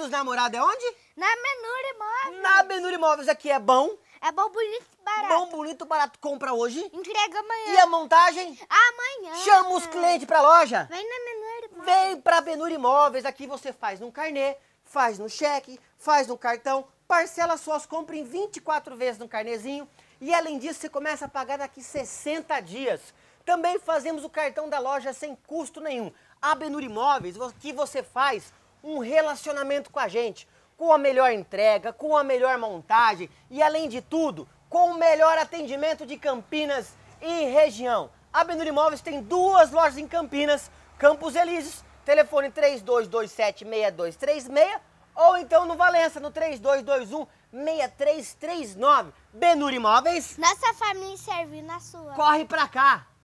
dos namorados é onde? Na Menura Imóveis. Na Menura Imóveis aqui é bom? É bom, bonito barato. Bom, bonito, barato. Compra hoje. Entrega amanhã. E a montagem? Amanhã. Chama os clientes pra loja. Vem na Menura Imóveis. Vem pra Menura Imóveis. Aqui você faz num carnê, faz no cheque, faz no cartão, parcela suas compras em 24 vezes no carnezinho. E além disso, você começa a pagar daqui 60 dias. Também fazemos o cartão da loja sem custo nenhum. A Benuri Imóveis, que você faz um relacionamento com a gente, com a melhor entrega, com a melhor montagem e, além de tudo, com o melhor atendimento de Campinas e região. A Benuri Imóveis tem duas lojas em Campinas, Campos Elíseos, telefone 3227-6236 ou então no Valença, no 3221 6339. Benuri Imóveis. Nossa família servindo na sua. Corre pra cá.